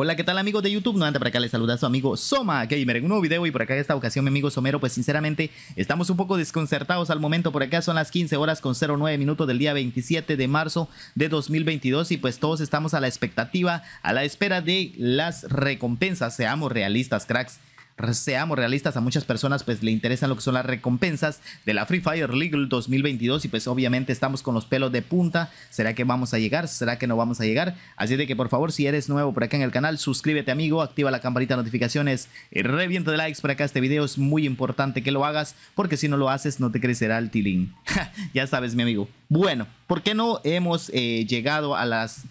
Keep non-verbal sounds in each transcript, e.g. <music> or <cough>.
Hola, ¿qué tal amigos de YouTube? No, antes para acá les saluda a su amigo Soma Gamer en un nuevo video y por acá en esta ocasión mi amigo Somero, pues sinceramente estamos un poco desconcertados al momento, por acá son las 15 horas con 09 minutos del día 27 de marzo de 2022 y pues todos estamos a la expectativa, a la espera de las recompensas, seamos realistas cracks seamos realistas, a muchas personas pues le interesan lo que son las recompensas de la Free Fire League 2022 y pues obviamente estamos con los pelos de punta. ¿Será que vamos a llegar? ¿Será que no vamos a llegar? Así de que por favor, si eres nuevo por acá en el canal, suscríbete amigo, activa la campanita de notificaciones, y eh, revienta de likes por acá este video. Es muy importante que lo hagas porque si no lo haces no te crecerá el tilín. <laughs> ya sabes mi amigo. Bueno, ¿por qué no hemos eh, llegado a las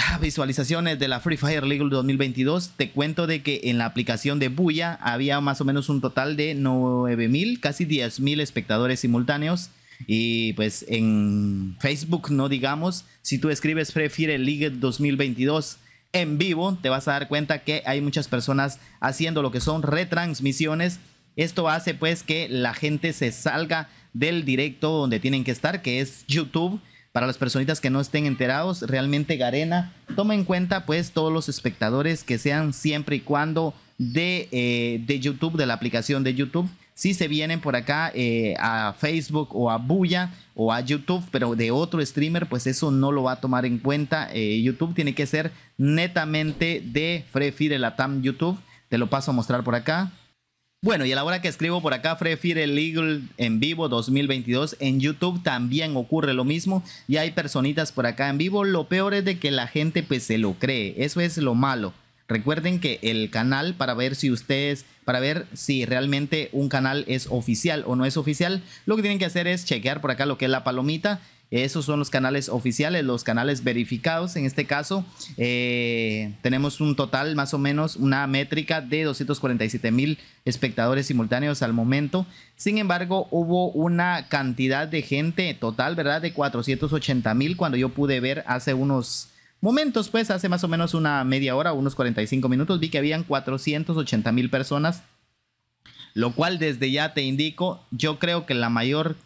Ah, visualizaciones de la Free Fire League 2022. Te cuento de que en la aplicación de Buya había más o menos un total de 9.000, casi 10.000 espectadores simultáneos. Y pues en Facebook, no digamos, si tú escribes Free Fire League 2022 en vivo, te vas a dar cuenta que hay muchas personas haciendo lo que son retransmisiones. Esto hace pues que la gente se salga del directo donde tienen que estar, que es YouTube para las personitas que no estén enterados, realmente Garena toma en cuenta pues todos los espectadores que sean siempre y cuando de, eh, YouTube, de la aplicación de YouTube. Si se vienen por acá eh, a Facebook o a Buya o a YouTube, pero de otro streamer, pues eso no lo va a tomar en cuenta. Eh, YouTube tiene que ser netamente de Free Fire Latam YouTube. Te lo paso a mostrar por acá. Bueno, y a la hora que escribo por acá, Free Legal en vivo 2022 en YouTube también ocurre lo mismo y hay personitas por acá en vivo. Lo peor es de que la gente pues se lo cree, eso es lo malo. Recuerden que el canal para ver si ustedes, para ver si realmente un canal es oficial o no es oficial, lo que tienen que hacer es chequear por acá lo que es la palomita esos son los canales oficiales, los canales verificados. En este caso, eh, tenemos un total más o menos una métrica de 247 mil espectadores simultáneos al momento. Sin embargo, hubo una cantidad de gente total, ¿verdad? De 480 mil cuando yo pude ver hace unos momentos, pues hace más o menos una media hora, unos 45 minutos, vi que habían 480 mil personas. Lo cual desde ya te indico, yo creo que la mayor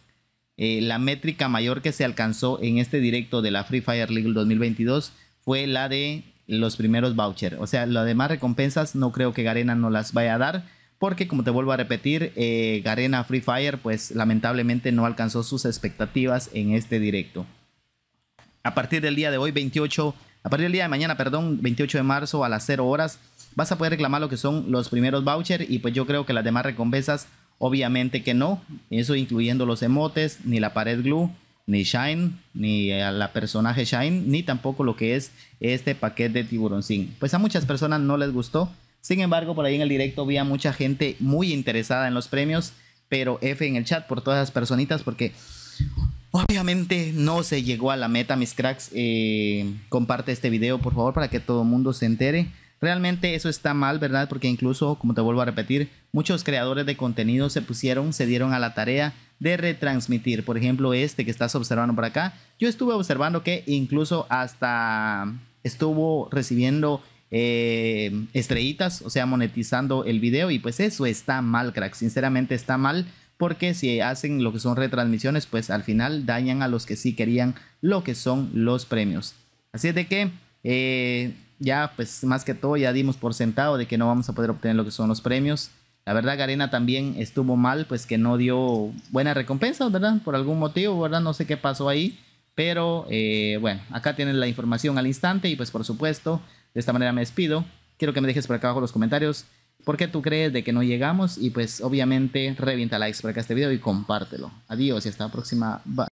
eh, la métrica mayor que se alcanzó en este directo de la Free Fire League 2022 fue la de los primeros vouchers. O sea, las demás recompensas no creo que Garena no las vaya a dar. Porque como te vuelvo a repetir, eh, Garena Free Fire pues lamentablemente no alcanzó sus expectativas en este directo. A partir del día de hoy, 28, a partir del día de mañana, perdón, 28 de marzo a las 0 horas, vas a poder reclamar lo que son los primeros vouchers y pues yo creo que las demás recompensas Obviamente que no, eso incluyendo los emotes, ni la pared glue, ni Shine, ni a la personaje Shine, ni tampoco lo que es este paquete de sin Pues a muchas personas no les gustó. Sin embargo, por ahí en el directo vi a mucha gente muy interesada en los premios, pero F en el chat por todas las personitas porque obviamente no se llegó a la meta, mis cracks. Eh, comparte este video, por favor, para que todo el mundo se entere. Realmente eso está mal, ¿verdad? Porque incluso, como te vuelvo a repetir, muchos creadores de contenido se pusieron, se dieron a la tarea de retransmitir. Por ejemplo, este que estás observando por acá. Yo estuve observando que incluso hasta estuvo recibiendo eh, estrellitas, o sea, monetizando el video. Y pues eso está mal, crack. Sinceramente está mal. Porque si hacen lo que son retransmisiones, pues al final dañan a los que sí querían lo que son los premios. Así es de que... Eh, ya pues más que todo ya dimos por sentado de que no vamos a poder obtener lo que son los premios. La verdad Garena también estuvo mal, pues que no dio buena recompensa ¿verdad? Por algún motivo, ¿verdad? No sé qué pasó ahí. Pero eh, bueno, acá tienen la información al instante y pues por supuesto, de esta manera me despido. Quiero que me dejes por acá abajo los comentarios por qué tú crees de que no llegamos y pues obviamente revienta likes por acá este video y compártelo. Adiós y hasta la próxima. Bye.